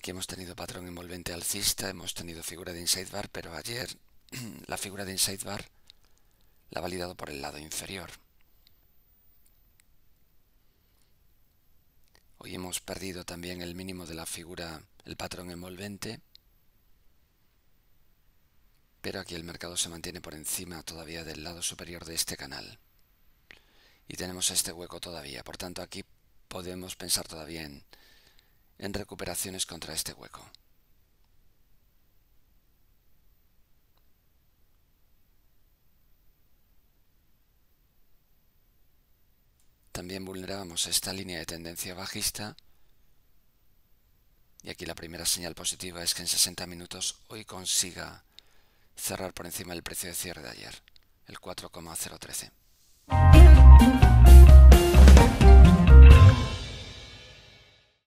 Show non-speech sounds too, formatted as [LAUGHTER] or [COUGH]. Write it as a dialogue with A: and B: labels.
A: Aquí hemos tenido patrón envolvente alcista, hemos tenido figura de inside bar, pero ayer [CLEARS THROAT] la figura de inside bar la ha validado por el lado inferior. Hoy hemos perdido también el mínimo de la figura, el patrón envolvente, pero aquí el mercado se mantiene por encima todavía del lado superior de este canal. Y tenemos este hueco todavía, por tanto aquí podemos pensar todavía en en recuperaciones contra este hueco. También vulneramos esta línea de tendencia bajista y aquí la primera señal positiva es que en 60 minutos hoy consiga cerrar por encima del precio de cierre de ayer, el 4,013.